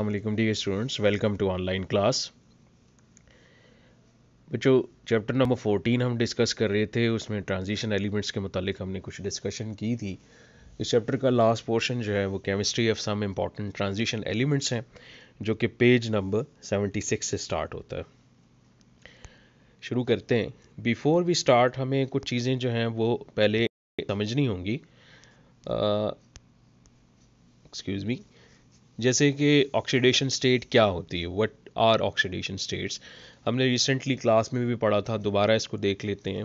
अल्लाम dear students welcome to online class बच्चों chapter number fourteen हम डिस्कस कर रहे थे उसमें ट्रांजिशन एलिमेंट्स के मतलब हमने कुछ डिस्कशन की थी इस चैप्टर का लास्ट पोर्शन जो है वो chemistry of some important transition elements हैं जो कि पेज नंबर सेवेंटी सिक्स से स्टार्ट होता है शुरू करते हैं बिफोर वी स्टार्ट हमें कुछ चीज़ें जो हैं वो पहले समझनी होंगी एक्सक्यूज़ uh, मी जैसे कि ऑक्सीडेशन स्टेट क्या होती है व्हाट आर ऑक्सीडेशन स्टेट्स हमने रिसेंटली क्लास में भी पढ़ा था दोबारा इसको देख लेते हैं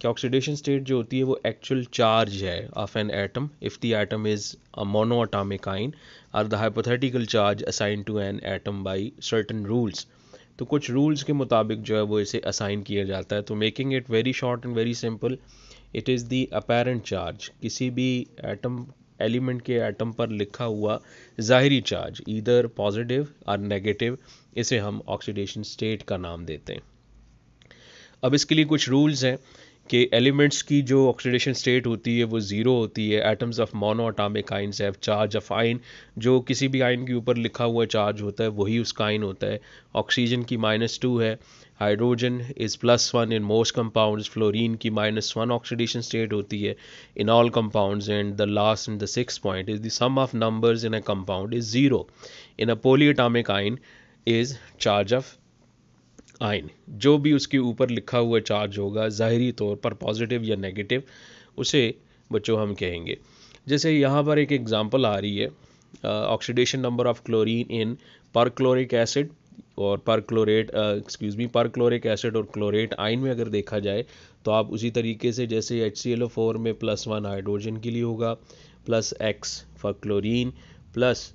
कि ऑक्सीडेशन स्टेट जो होती है वो एक्चुअल चार्ज है of an atom if the atom is a atomic ion or the hypothetical charge assign to an atom by certain rules तो कुछ रूल्स के मुताबिक जो है वो इसे असाइन किया जाता है तो making it very short and very simple it is the apparent charge किसी भी एटम एलिमेंट के एटम पर लिखा हुआ जाहिरी चार्ज इधर पॉजिटिव और नेगेटिव इसे हम ऑक्सीडेशन स्टेट का नाम देते हैं अब इसके लिए कुछ रूल्स हैं कि एलिमेंट्स की जो ऑक्सीडेशन स्टेट होती है वो ज़ीरो होती है एटम्स ऑफ मोनो ऑटामिक आइन हैव चार्ज ऑफ आइन जो किसी भी आइन के ऊपर लिखा हुआ चार्ज होता है वही उसका आइन होता है ऑक्सीजन की माइनस टू है hydrogen is plus one in most compounds fluorine की माइनस वन ऑक्सीडेशन स्टेट होती है in all compounds and the last and the six point is the sum of numbers in a compound is zero in a polyatomic ion is charge of आइन जो भी उसके ऊपर लिखा हुआ charge होगा ज़ाहरी तौर पर पॉजिटिव या नेगेटिव उसे बच्चों हम कहेंगे जैसे यहाँ पर एक एग्ज़ाम्पल आ रही है oxidation number of chlorine in perchloric acid और पर क्लोरेट एक्सक्यूज़ मी पर क्लोरिक एसिड और क्लोरेट आइन में अगर देखा जाए तो आप उसी तरीके से जैसे H C L O four में प्लस वन हाइड्रोजन के लिए होगा plus X for chlorine plus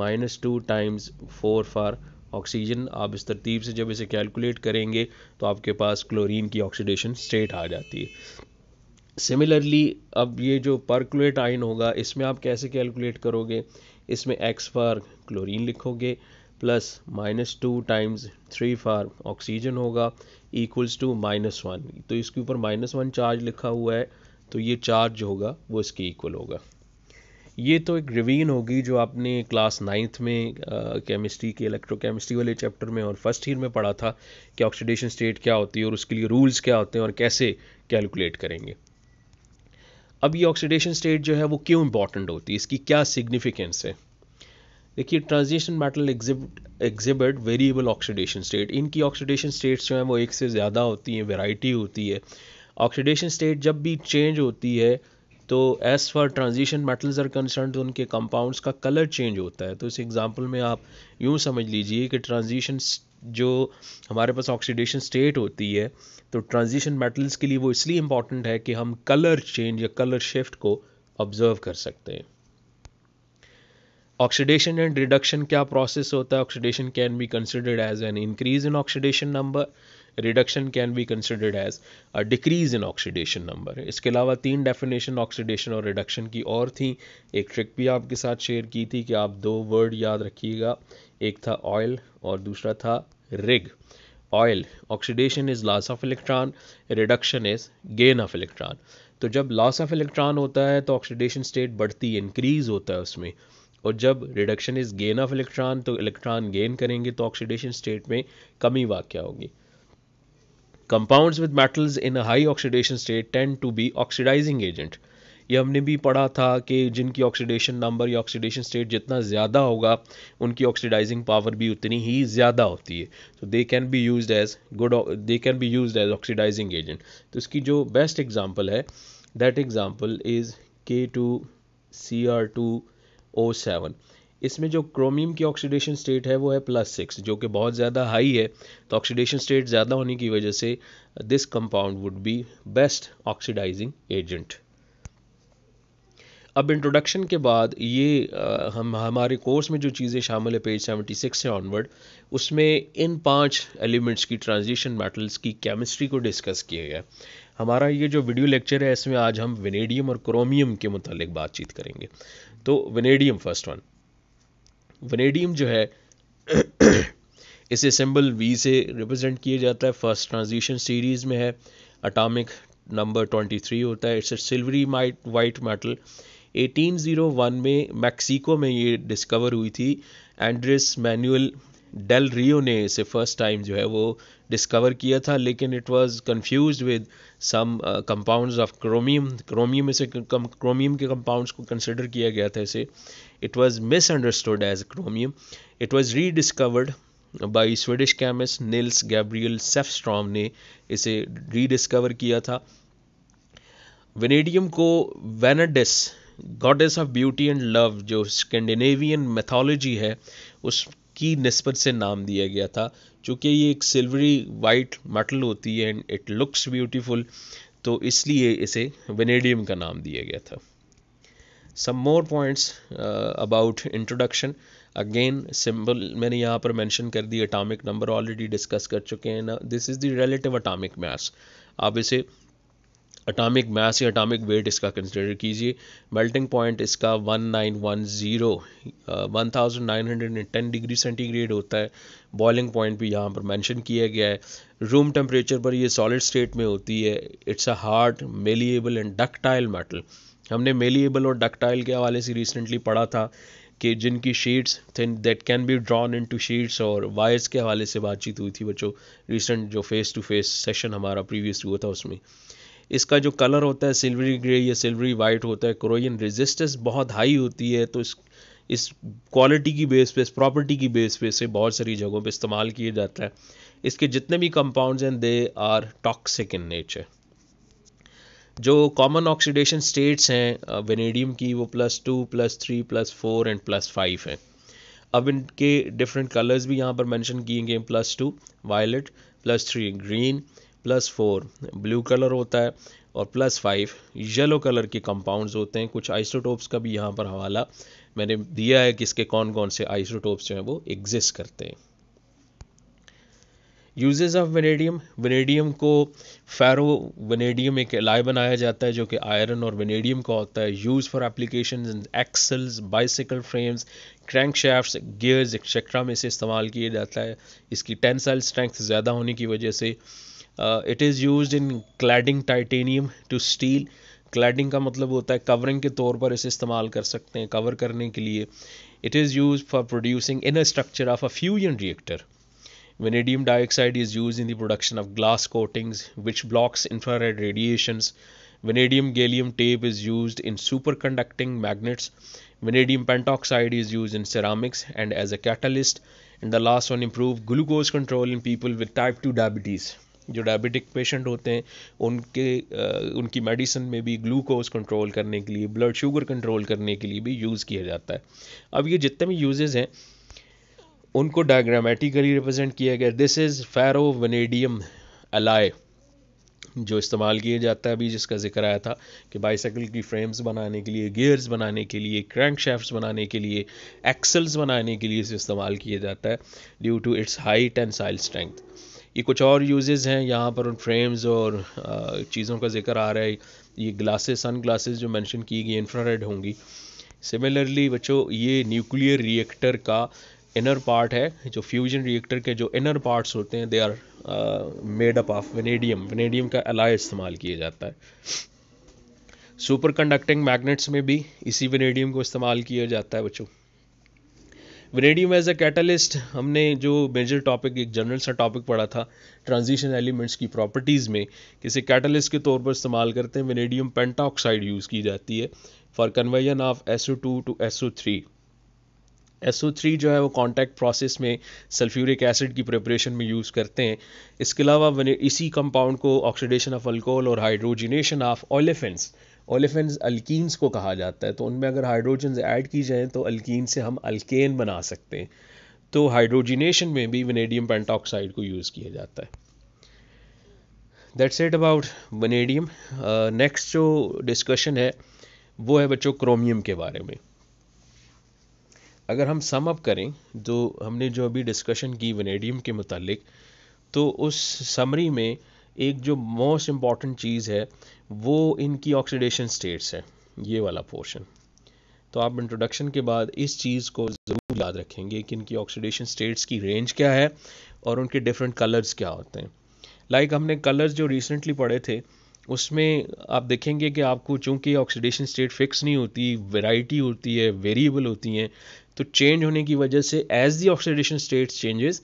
minus two times four for oxygen आप इस तरतीब से जब इसे कैलकुलेट करेंगे तो आपके पास क्लोरीन की ऑक्सीडेशन स्टेट आ जाती है सिमिलरली अब ये जो परक्लोरेट आइन होगा इसमें आप कैसे कैलकुलेट करोगे इसमें एक्स फॉर क्लोरीन लिखोगे plus minus two times three for oxygen होगा इक्वल्स टू माइनस वन तो इसके ऊपर माइनस वन चार्ज लिखा हुआ है तो ये चार्ज जो होगा वो इसके इक्वल होगा ये तो एक रिवीन होगी जो आपने क्लास नाइन्थ में केमिस्ट्री के इलेक्ट्रोकेमिस्ट्री वाले चैप्टर में और फर्स्ट ईयर में पढ़ा था कि ऑक्सीडेशन स्टेट क्या होती है और उसके लिए रूल्स क्या होते हैं और कैसे कैलकुलेट करेंगे अब ये ऑक्सीडेशन स्टेट जो है वो क्यों इम्पॉर्टेंट होती है इसकी क्या सिग्निफिकेंस है देखिए transition metal exhibit variable oxidation state इनकी ऑक्सीडेशन स्टेट्स जो हैं वो एक से ज़्यादा होती हैं वेराइटी होती है ऑक्सीडेशन स्टेट जब भी चेंज होती है तो as for transition metals are concern तो उनके कंपाउंड्स का कलर चेंज होता है तो इस एग्ज़ाम्पल में आप यूँ समझ लीजिए कि ट्रांजिशन जो हमारे पास ऑक्सीडेशन स्टेट होती है तो ट्रांजिशन मेटल्स के लिए वो इसलिए इंपॉर्टेंट है कि हम कलर चेंज या कलर शिफ्ट को ऑब्ज़र्व कर सकते हैं ऑक्सीडेशन एंड रिडक्शन क्या प्रोसेस होता है oxidation can be considered as an increase in oxidation number reduction can be considered as a decrease in oxidation number इसके अलावा तीन डेफिनेशन ऑक्सीडेशन और रिडक्शन की और थी एक ट्रिक भी आपके साथ शेयर की थी कि आप दो वर्ड याद रखिएगा एक था ऑयल और दूसरा था rig oil oxidation is loss of electron reduction is gain of electron तो जब लॉस ऑफ इलेक्ट्रॉन होता है तो ऑक्सीडेशन स्टेट बढ़ती इंक्रीज होता है उसमें और जब reduction is gain of electron तो इलेक्ट्रॉन गेन करेंगे तो ऑक्सीडेशन स्टेट में कमी वाक्य होगी compounds with metals in high oxidation state tend to be oxidising agent ये हमने भी पढ़ा था कि जिनकी ऑक्सीडेशन नंबर या ऑक्सीडेशन स्टेट जितना ज़्यादा होगा उनकी ऑक्सीडाइजिंग पावर भी उतनी ही ज़्यादा होती है तो they can be use as good they can be use as oxidising agent तो इसकी जो बेस्ट एग्जाम्पल है that example is K two C R two O seven इसमें जो क्रोमियम की ऑक्सीडेशन स्टेट है वो है प्लस सिक्स जो कि बहुत ज़्यादा हाई है तो ऑक्सीडेशन स्टेट ज़्यादा होने की वजह से this compound would be best oxidising agent अब इंट्रोडक्शन के बाद ये आ, हम हमारे कोर्स में जो चीज़ें शामिल है पेज 76 से ऑनवर्ड उसमें इन पांच एलिमेंट्स की ट्रांजिशन मेटल्स की केमिस्ट्री को डिस्कस किया गया हमारा ये जो वीडियो लेक्चर है इसमें आज हम विनेडियम और क्रोमियम के मुतालिक बातचीत करेंगे तो वनेडियम फर्स्ट वन वनेडियम जो है इसे सिंबल वी से रिप्रेजेंट किया जाता है फर्स्ट ट्रांजिशन सीरीज में है अटामिक नंबर 23 होता है its silvery might white metal 1801 में मैक्सिको में ये डिस्कवर हुई थी एंड्रिस मैनुअल डेल रियो ने इसे फर्स्ट टाइम जो है वो डिस्कवर किया था लेकिन it was confused with some compounds of chromium chromium इसे क्रोमियम के कंपाउंड्स को कंसिडर किया गया था इसे it was misunderstood as chromium it was rediscovered by Swedish chemist Nils Gabriel Sefström ने इसे रीडिस्कवर किया था वेनेडियम को Vanadis goddess of beauty and love जो स्कैंडिनेवियन मैथोलॉजी है उस की नस्बत से नाम दिया गया था चूँकि ये एक सिल्वरी वाइट मटल होती है एंड इट लुक्स ब्यूटीफुल तो इसलिए इसे वेनेडियम का नाम दिया गया था some more points about introduction again symbol मैंने यहाँ पर मैंशन कर दी अटामिक नंबर ऑलरेडी डिस्कस कर चुके हैं this is the relative atomic mass आप इसे अटामिक मास या अटामिक वेट इसका कंसिडर कीजिए मेल्टिंग पॉइंट इसका 1910 1910 डिग्री सेंटीग्रेड होता है बॉइलिंग पॉइंट भी यहाँ पर मेंशन किया गया है रूम टेम्परेचर पर ये सॉलिड स्टेट में होती है it's a hard malleable and ductile metal हमने मेलिएबल और डक्टाइल के हवाले से रिसेंटली पढ़ा था कि जिनकी sheets thin that can be drawn into sheets और वायर्स के हवाले से बातचीत हुई थी बच्चों रिसेंट जो फेस टू फेस सेशन हमारा प्रीवियस हुआ था उसमें इसका जो कलर होता है सिल्वरी ग्रे या सिल्वरी वाइट होता है क्रोइन रेजिस्टेंस बहुत हाई होती है तो इस इस क्वालिटी की बेस पे इस प्रॉपर्टी की बेस पे इसे बहुत सारी जगहों पे इस्तेमाल किया जाता है इसके जितने भी कंपाउंड्स हैं they are toxic in nature जो कॉमन ऑक्सीडेशन स्टेट्स हैं वेनेडियम की वो plus two plus three plus four and plus five हैं अब इनके डिफरेंट कलर्स भी यहाँ पर मेंशन किए गए plus two violet plus three green plus four blue colour होता है और प्लस फाइव येलो कलर के कंपाउंड्स होते हैं कुछ आइसोटोप्स का भी यहाँ पर हवाला मैंने दिया है कि इसके कौन कौन से आइसोटोप्स जो हैं वो एग्जिस्ट करते हैं यूजेज ऑफ वेनेडियम वेनेडियम को फैरो वेनेडियम एक लाय बनाया जाता है जो कि आयरन और वेनेडियम का होता है use for application in axles bicycle frames crank shaft gears etcetera में से इस्तेमाल किया जाता है इसकी टेंसाइल स्ट्रेंथ ज़्यादा होने की वजह से uh, it is used in cladding titanium to steel cladding का मतलब होता है covering के तौर पर इसे इस्तेमाल कर सकते हैं cover करने के लिए it is used for producing inner structure of a fusion reactor vanadium dioxide is used in the production of glass coatings which blocks infrared radiations vanadium gallium tape is used in superconducting magnets vanadium pentoxide is used in ceramics and as a catalyst and the last one improved glucose control in people with type 2 diabetes जो diabetic patient होते हैं उनके उनकी medicine में भी glucose control करने के लिए ब्लड शुगर कंट्रोल करने के लिए भी यूज़ किया जाता है अब ये जितने भी यूजेज़ हैं उनको डायग्रामेटिकली रिप्रेजेंट किया गया this is ferro vanadium alloy जो इस्तेमाल किया जाता है अभी जिसका जिक्र आया था कि बाईसाइकिल की फ्रेम्स बनाने के लिए गियर्स बनाने के लिए क्रैंक शेफ्ट बनाने के लिए एक्सल्स बनाने के लिए इसे इस्तेमाल किया जाता है due to its high tensile strength ये कुछ और यूजेज़ हैं यहाँ पर उन फ्रेम्स और चीज़ों का जिक्र आ रहा है ये ग्लासेस सन ग्लासेस जो मेंशन की गई इंफ्रारेड होंगी सिमिलरली बच्चों ये न्यूक्लियर रिएक्टर का इनर पार्ट है जो फ्यूजन रिएक्टर के जो इनर पार्ट्स होते हैं they are made up of vanadium vanadium का अलाय इस्तेमाल किया जाता है सुपर कंडक्टिंग मैग्नेट्स में भी इसी वेनेडियम को इस्तेमाल किया जाता है बच्चों वेनेडियम एज अ कैटलिस्ट हमने जो मेजर टॉपिक एक जनरल सा टॉपिक पढ़ा था ट्रांजिशन एलिमेंट्स की प्रॉपर्टीज़ में किसी कैटलिस्ट के तौर पर इस्तेमाल करते हैं वेनेडियम पेंटाऑक्साइड यूज़ की जाती है for conversion of S O two to S O three O three जो है वो कॉन्टैक्ट प्रोसेस में सल्फ्यूरिक एसिड की प्रिपरेशन में यूज़ करते हैं इसके अलावा इसी कंपाउंड को ऑक्सीडेशन ऑफ अल्कोहल और hydrogenation of olefins olefins alkenes को कहा जाता है तो उनमें अगर हाइड्रोजन ऐड की जाए तो अल्कीन से हम अल्केन बना सकते हैं तो हाइड्रोजिनेशन में भी वनेडियम पेंटॉक्साइड को यूज़ किया जाता है that's it about vanadium next जो डिस्कशन है वो है बच्चों क्रोमियम के बारे में अगर हम सम अप करें तो हमने जो अभी डिस्कशन की वनेडियम के मुतालिक तो उस समरी में एक जो मोस्ट इम्पॉर्टेंट चीज़ है वो इनकी ऑक्सीडेशन स्टेट्स है ये वाला पोर्शन तो आप इंट्रोडक्शन के बाद इस चीज़ को ज़रूर याद रखेंगे कि इनकी ऑक्सीडेशन स्टेट्स की रेंज क्या है और उनके डिफरेंट कलर्स क्या होते हैं लाइक like हमने कलर्स जो रिसेंटली पढ़े थे उसमें आप देखेंगे कि आपको चूंकि ऑक्सीडेशन स्टेट फिक्स नहीं होती वैरायटी होती है वेरिएबल होती हैं तो चेंज होने की वजह से as the oxidation states changes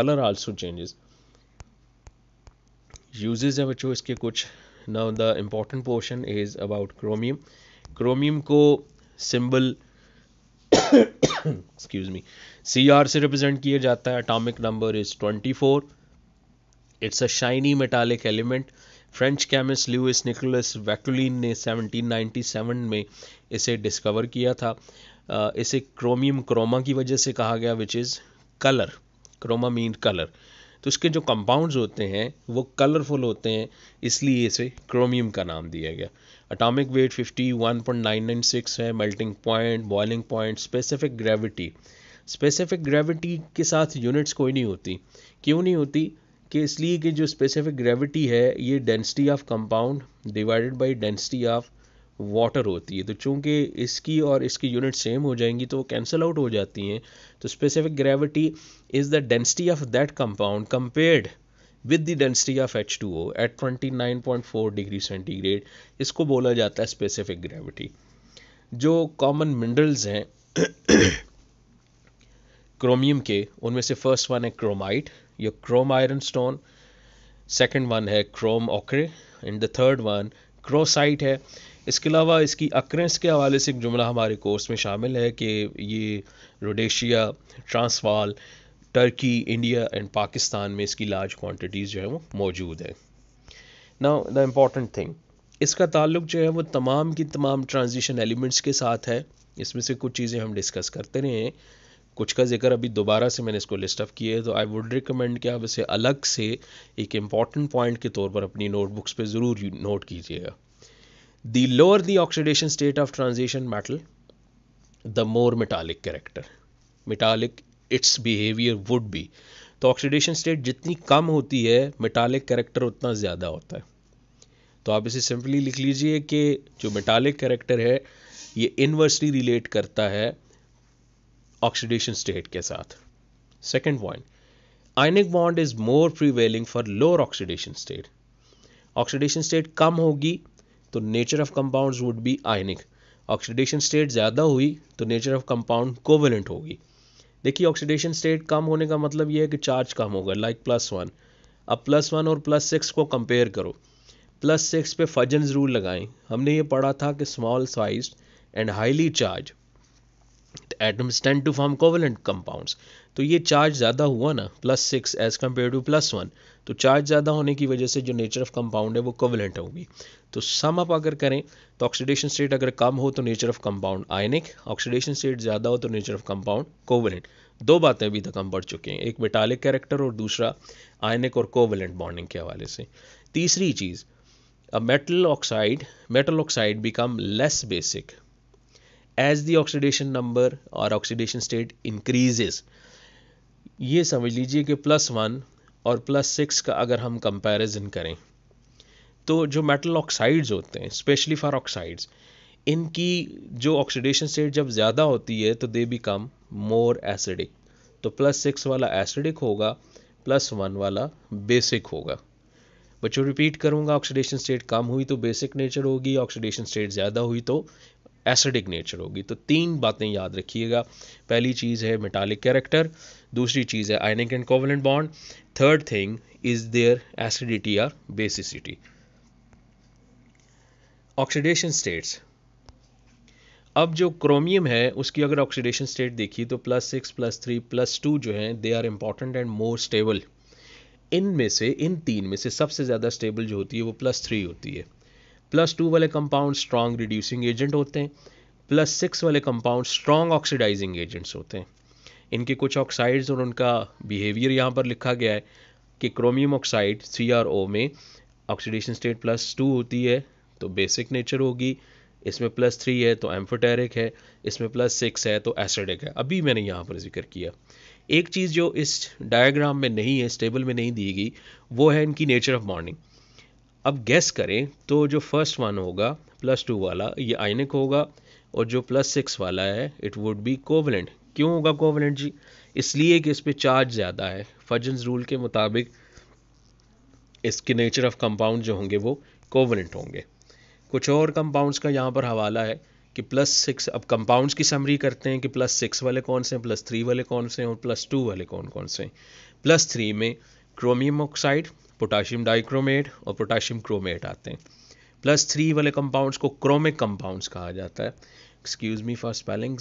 colour also changes usages हैं बच्चों इसके कुछ now the important portion is about chromium chromium को symbol excuse me C R से रिप्रेजेंट किया जाता है atomic number is twenty four it's a shiny metallic element French chemist Louis Nicolas Vauquelin ने 1797 में इसे डिस्कवर किया था uh, इसे क्रोमियम क्रोमा की वजह से कहा गया which is colour chroma mean colour तो उसके जो कंपाउंड्स होते हैं वो कलरफुल होते हैं इसलिए इसे क्रोमियम का नाम दिया गया अटामिक वेट 51.996 है melting point boiling point specific gravity specific gravity के साथ यूनिट्स कोई नहीं होती क्यों नहीं होती कि इसलिए कि जो स्पेसिफिक ग्रेविटी है ये density of compound divided by density of water होती है तो चूंकि इसकी और इसकी यूनिट सेम हो जाएंगी तो वो कैंसिल आउट हो जाती हैं तो specific gravity is the density of that compound compared with the density of H two O at twenty nine point four degree centigrade इसको बोला जाता है स्पेसिफिक ग्रेविटी जो कॉमन मिनरल्स हैं क्रोमियम के उनमें से फर्स्ट वन है क्रोमाइट या chrome iron stone second one है chrome ochre and the third one crocoite है इसके अलावा इसकी अक्रेंस के हवाले से एक जुमला हमारे कोर्स में शामिल है कि ये Rhodesia Transvaal Turkey India and Pakistan में इसकी लार्ज क्वांटिटीज़ जो है वो मौजूद है ना द इम्पॉर्टेंट थिंग इसका ताल्लुक जो है वो तमाम की तमाम ट्रांजिशन एलिमेंट्स के साथ है इसमें से कुछ चीज़ें हम डिस्कस करते रहे हैं कुछ का जिक्र अभी दोबारा से मैंने इसको लिस्ट अप किया है तो आई वुड रिकमेंड कि आप इसे अलग से एक इम्पॉर्टेंट पॉइंट के तौर पर अपनी नोटबुक्स पे ज़रूर नोट कीजिएगा the lower the oxidation state of transition metal the more metallic character metallic its behavior would be तो ऑक्सीडेशन स्टेट जितनी कम होती है मेटालिक कैरेक्टर उतना ज़्यादा होता है तो आप इसे सिंपली लिख लीजिए कि जो मेटालिक कैरेक्टर है ये इनवर्सली रिलेट करता है ऑक्सीडेशन स्टेट के साथ second point ionic bond is more prevailing for lower oxidation state oxidation state कम होगी तो nature of compounds would be ionic oxidation state ज़्यादा हुई तो नेचर ऑफ कंपाउंड कोवेलेंट होगी देखिए ऑक्सीडेशन स्टेट कम होने का मतलब यह है कि चार्ज कम होगा लाइक प्लस वन अब प्लस वन और प्लस सिक्स को कंपेयर करो प्लस सिक्स पे फजन रूल लगाएं हमने ये पढ़ा था कि small size and highly charge atoms tend to form covalent compounds तो ये चार्ज ज़्यादा हुआ ना plus six as compare to plus one तो चार्ज ज़्यादा होने की वजह से जो नेचर ऑफ कंपाउंड है वो कोवलेंट होगी तो सम अप अगर करें तो ऑक्सीडेशन स्टेट अगर कम हो तो nature of compound ionic oxidation state ज़्यादा हो तो नेचर ऑफ कंपाउंड कोवलेंट दो बातें अभी तक हम पढ़ चुके हैं एक मेटालिक कैरेक्टर और दूसरा आयनिक और कोवलेंट बॉन्डिंग के हवाले से तीसरी चीज़ a metal oxide metal oxide become less basic as the oxidation number और ऑक्सीडेशन स्टेट इंक्रीजेस ये समझ लीजिए कि प्लस वन और प्लस सिक्स का अगर हम कंपैरिजन करें तो जो मेटल ऑक्साइड्स होते हैं स्पेशली फॉर ऑक्साइड्स इनकी जो ऑक्सीडेशन स्टेट जब ज़्यादा होती है तो दे बिकम मोर एसिडिक तो प्लस सिक्स वाला एसिडिक होगा प्लस वन वाला बेसिक होगा बच्चों रिपीट करूँगा ऑक्सीडेशन स्टेट कम हुई तो बेसिक नेचर होगी ऑक्सीडेशन स्टेट ज़्यादा हुई तो एसिडिक नेचर होगी तो तीन बातें याद रखिएगा पहली चीज़ है मेटालिक कैरेक्टर दूसरी चीज़ है ionic and covalent bond third thing is their acidity या बेसिसिटी ऑक्सीडेशन स्टेट्स अब जो क्रोमियम है उसकी अगर ऑक्सीडेशन स्टेट देखी तो plus six plus three plus two जो है they are important and more stable इनमें से इन तीन में से सबसे ज़्यादा स्टेबल जो होती है वो प्लस थ्री होती है प्लस टू वाले कंपाउंड स्ट्रॉन्ग रिड्यूसिंग एजेंट होते हैं प्लस सिक्स वाले कंपाउंड स्ट्रॉन्ग ऑक्सीडाइजिंग एजेंट्स होते हैं इनके कुछ ऑक्साइड्स और उनका बिहेवियर यहाँ पर लिखा गया है कि chromium oxide C R O में ऑक्सीडेशन स्टेट प्लस टू होती है तो बेसिक नेचर होगी इसमें प्लस थ्री है तो एम्फोटेरिक है इसमें प्लस सिक्स है तो एसिडिक है अभी मैंने यहाँ पर जिक्र किया एक चीज़ जो इस डायग्राम में नहीं है इस टेबल में नहीं दी गई वो है इनकी नेचर ऑफ बॉन्डिंग अब गैस करें तो जो फर्स्ट वन होगा प्लस टू वाला ये आइनिक होगा और जो प्लस सिक्स वाला है इट वुड बी कोवलेंट क्यों होगा कोवलेंट जी इसलिए कि इस पर चार्ज ज़्यादा है फजन्स रूल के मुताबिक इसके नेचर ऑफ कंपाउंड जो होंगे वो कोवलेंट होंगे कुछ और कंपाउंड्स का यहाँ पर हवाला है कि प्लस सिक्स अब कंपाउंड्स की समरी करते हैं कि प्लस सिक्स वाले कौन से हैं प्लस थ्री वाले कौन से हैं और प्लस टू वाले कौन कौन से हैं प्लस थ्री में क्रोमियम ऑक्साइड पोटाशियम डाइक्रोमेट और पोटाशियम क्रोमेट आते हैं प्लस थ्री वाले कंपाउंड्स को क्रोमिक कंपाउंड्स कहा जाता है excuse me for spelling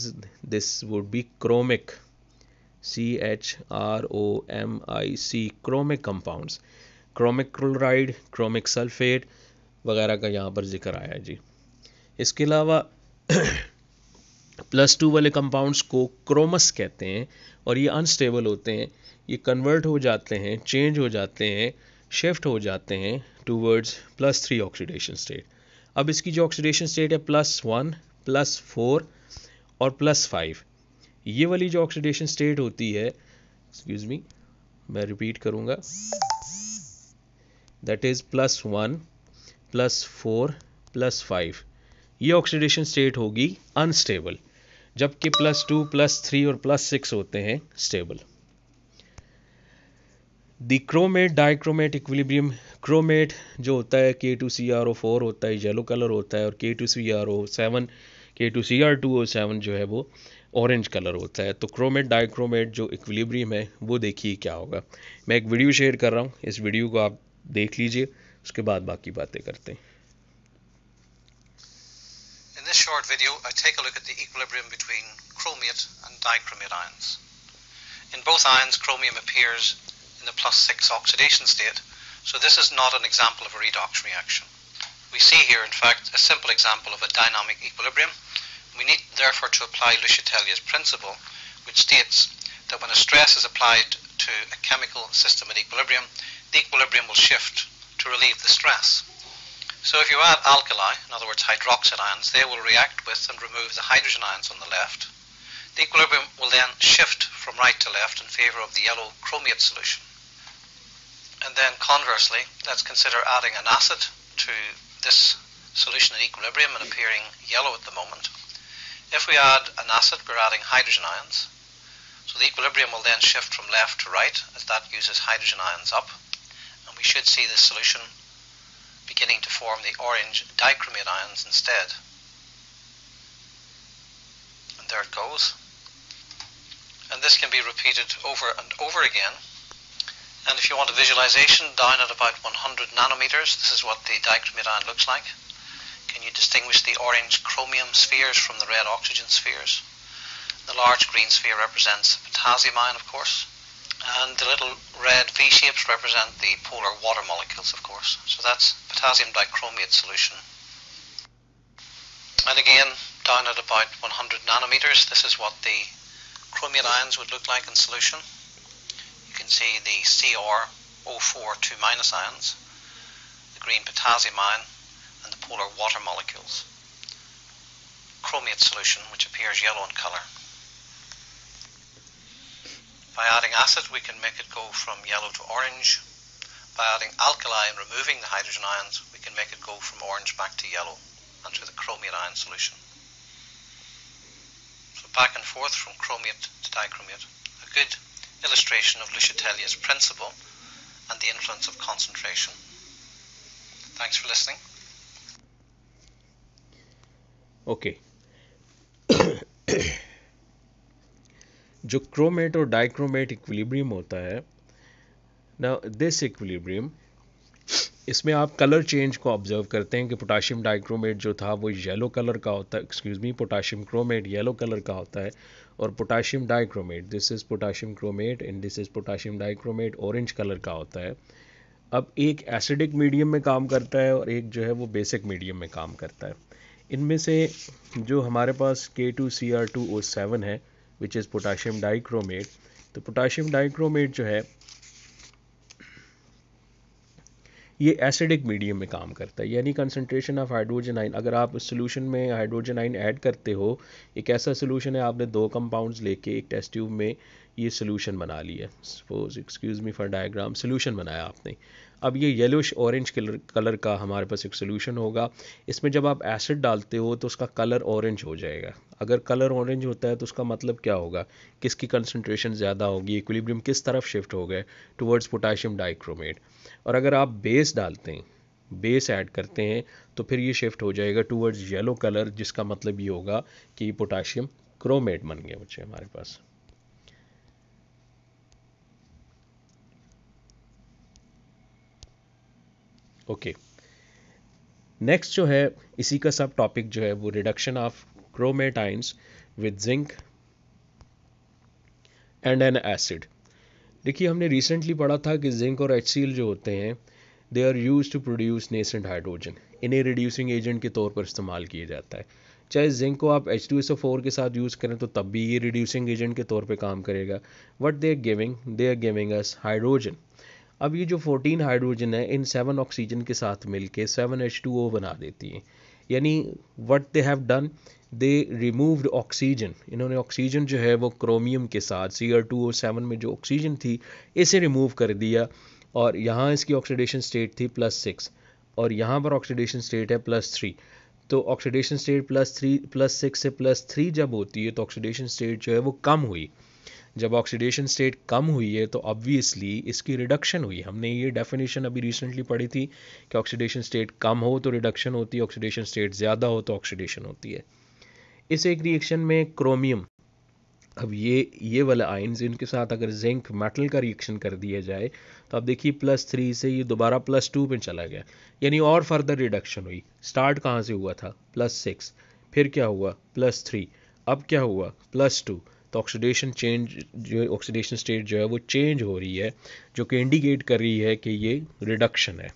this would be chromic C H R O M I C chromic compounds chromic chloride chromic sulphate वगैरह का यहाँ पर जिक्र आया है जी इसके अलावा प्लस टू वाले कंपाउंड्स को क्रोमस कहते हैं और ये अनस्टेबल होते हैं ये कन्वर्ट हो जाते हैं चेंज हो जाते हैं शिफ्ट हो जाते हैं towards plus three oxidation state अब इसकी जो ऑक्सीडेशन स्टेट है प्लस वन प्लस फोर और प्लस फाइव ये वाली जो ऑक्सीडेशन स्टेट होती है एक्सक्यूज मी मैं रिपीट करूँगा that is plus one plus four plus five ये ऑक्सीडेशन स्टेट होगी अनस्टेबल जबकि प्लस टू प्लस थ्री और प्लस सिक्स होते हैं stable the chromate dichromate equilibrium chromate जो होता है K two C R O four होता है येलो कलर होता है और K two C R O seven K two C R two O seven जो है वो ऑरेंज कलर होता है तो क्रोमेट डाइक्रोमेट जो इक्विलिब्रियम है वो देखिए क्या होगा मैं एक वीडियो शेयर कर रहा हूँ इस वीडियो को आप देख लीजिए उसके बाद बाकी बातें करते हैं In this short video, I take a look at the equilibrium between chromate and dichromate ions. In both ions, chromium appears the plus 6 oxidation state. So this is not an example of a redox reaction. We see here, in fact, a simple example of a dynamic equilibrium. We need, therefore, to apply Le Chatelier's principle, which states that when a stress is applied to a chemical system at equilibrium, the equilibrium will shift to relieve the stress. So if you add alkali, in other words hydroxide ions, they will react with and remove the hydrogen ions on the left. The equilibrium will then shift from right to left in favor of the yellow chromate solution. And then conversely, let's consider adding an acid to this solution in equilibrium and appearing yellow at the moment. If we add an acid, we're adding hydrogen ions. So the equilibrium will then shift from left to right as that uses hydrogen ions up. And we should see this solution beginning to form the orange dichromate ions instead. And there it goes. And this can be repeated over and over again and if you want a visualization down at about 100 nanometers, this is what the dichromate ion looks like. Can you distinguish the orange chromium spheres from the red oxygen spheres? The large green sphere represents the potassium ion, of course. And the little red V-shapes represent the polar water molecules, of course. So that's potassium dichromate solution. And again, down at about 100 nanometers, this is what the chromium ions would look like in solution can see the cr 2 minus ions, the green potassium ion, and the polar water molecules. Chromate solution, which appears yellow in colour. By adding acid, we can make it go from yellow to orange. By adding alkali and removing the hydrogen ions, we can make it go from orange back to yellow and to the chromate ion solution. So back and forth from chromate to dichromate. A good illustration of Le Chatelier's principle and the influence of concentration. Thanks for listening. Okay. जो chromate और dichromate equilibrium होता है ना this equilibrium इसमें आप colour change को observe करते हैं कि पोटाशियम डाइक्रोमेट जो था वो येलो कलर का होता है excuse me potassium chromate yellow colour का होता है और potassium dichromate this is potassium chromate and this is potassium dichromate orange colour का होता है अब एक एसिडिक मीडियम में काम करता है और एक जो है वो बेसिक मीडियम में काम करता है इनमें से जो हमारे पास K two C R two O seven है विच इज़ पोटाशियम डाइक्रोमेट तो पोटाशियम डाइक्रोमेट जो है ये एसिडिक मीडियम में काम करता है यानी कंसनट्रेशन ऑफ हाइड्रोजन आइन अगर आप सोल्यूशन में हाइड्रोजन आइन ऐड करते हो एक ऐसा सोल्यूशन है आपने दो कंपाउंड्स लेके एक टेस्ट ट्यूब में ये सोल्यूशन बना लिया suppose excuse me for diagram solution बनाया आपने अब ये येलोश ऑरेंज कलर कलर का हमारे पास एक सोल्यूशन होगा इसमें जब आप एसिड डालते हो तो उसका कलर ऑरेंज हो जाएगा अगर कलर ऑरेंज होता है तो उसका मतलब क्या होगा किसकी कंसनट्रेशन ज़्यादा होगी इक्विलिब्रियम किस तरफ शिफ्ट हो गए टुवर्ड्स पोटाशियम डाइक्रोमेट और अगर आप बेस डालते हैं बेस ऐड करते हैं तो फिर ये शिफ्ट हो जाएगा टूवर्ड्स येलो कलर जिसका मतलब ये होगा कि पोटाशियम क्रोमेट बन गया बच्चे हमारे पास ओके okay. नेक्स्ट जो है इसी का सब टॉपिक जो है वो reduction of chromatines with zinc and an acid देखिए हमने रिसेंटली पढ़ा था कि जिंक और एच जो होते हैं they are use to produce nascent hydrogen इन्हें रिड्यूसिंग एजेंट के तौर पर इस्तेमाल किया जाता है चाहे जिंक को आप एच के साथ यूज़ करें तो तब भी ये रिड्यूसिंग एजेंट के तौर पे काम करेगा what they are giving they are giving us hydrogen अब ये जो 14 हाइड्रोजन है इन सेवन ऑक्सीजन के साथ मिलके सेवन एच बना देती है यानी what they have done they removed oxygen इन्होंने ऑक्सीजन जो है वो क्रोमियम के साथ सी आर टू और सेवन में जो ऑक्सीजन थी इसे रिमूव कर दिया और यहाँ इसकी ऑक्सीडेशन स्टेट थी प्लस सिक्स और यहाँ पर ऑक्सीडेशन स्टेट है प्लस थ्री तो oxidation state plus three plus six से प्लस थ्री जब होती है तो ऑक्सीडेशन स्टेट जो है वो कम हुई जब ऑक्सीडेशन स्टेट कम हुई है तो ऑब्वियसली इसकी रिडक्शन हुई हमने ये डेफिनेशन अभी रिसेंटली पढ़ी थी कि ऑक्सीडेशन स्टेट कम हो तो रिडक्शन होती है ऑक्सीडेशन स्टेट ज़्यादा हो तो ऑक्सीडेशन होती है इस एक रिएक्शन में क्रोमियम अब ये ये वाला आइन्स इनके साथ अगर जिंक मेटल का रिएक्शन कर दिया जाए तो आप देखिए प्लस थ्री से ये दोबारा प्लस टू पर चला गया यानी और फर्दर रिडक्शन हुई स्टार्ट कहाँ से हुआ था प्लस सिक्स फिर क्या हुआ प्लस थ्री अब क्या हुआ प्लस टू तो ऑक्सीडेशन चेंज जो ऑक्सीडेशन स्टेट जो है वो चेंज हो रही है जो कि इंडिकेट कर रही है कि ये रिडक्शन है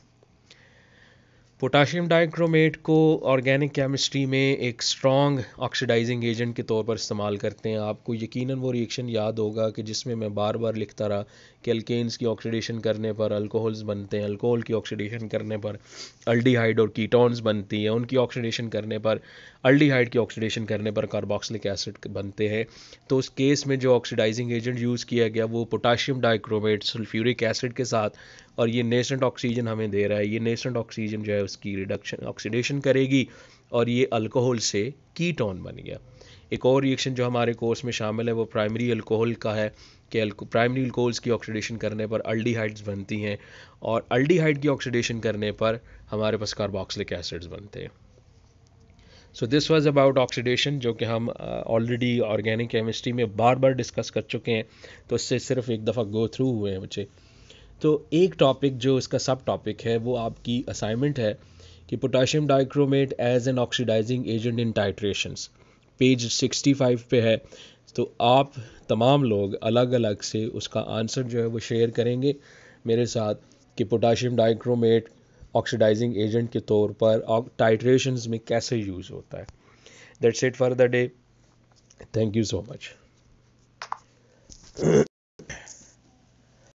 पोटाशियम डाइक्रोमेट को ऑर्गेनिक केमिस्ट्री में एक स्ट्रॉन्ग ऑक्सीडाइजिंग एजेंट के तौर पर इस्तेमाल करते हैं आपको यकीनन वो रिएक्शन याद होगा कि जिसमें मैं बार बार लिखता रहा कि अल्केन्स की ऑक्सीडेशन करने पर अल्कोहल्स बनते हैं अल्कोहल की ऑक्सीडेशन करने पर अल्डीहाइड और कीटोन्स बनती हैं उनकी ऑक्सीडेशन करने पर अल्डीहाइड की ऑक्सीडेशन करने पर कार्बोक्सिलिक एसिड बनते हैं तो उस केस में जो ऑक्सीडाइजिंग एजेंट यूज़ किया गया वो पोटाशियम डाइक्रोमेट सल्फ्यूरिक एसिड के साथ और ये नेसेंट ऑक्सीजन हमें दे रहा है ये नेसेंट ऑक्सीजन जो है की रिडक्शन ऑक्सीडेशन करेगी और ये अल्कोहल से कीटोन बन गया एक और रिएक्शन जो हमारे कोर्स में शामिल है वो प्राइमरी अल्कोहल का है कि प्राइमरी अल्कोहल्स की ऑक्सीडेशन करने पर अल्डीहाइड्स बनती हैं और अल्डीहाइड की ऑक्सीडेशन करने पर हमारे पास कार्बोक्सिलिक एसिड्स बनते हैं so this was about oxidation जो कि हम ऑलरेडी ऑर्गेनिक केमिस्ट्री में बार बार डिस्कस कर चुके हैं तो इससे सिर्फ एक दफ़ा गो थ्रू हुए हैं बच्चे तो एक टॉपिक जो इसका सब टॉपिक है वो आपकी असाइनमेंट है कि potassium dichromate as an oxidizing agent in titrations page 65 पे है तो आप तमाम लोग अलग अलग से उसका आंसर जो है वो शेयर करेंगे मेरे साथ कि पोटाशियम डाइक्रोमेट ऑक्सीडाइजिंग एजेंट के तौर पर और टाइट्रेशंस में कैसे यूज़ होता है that's it for the day thank you so much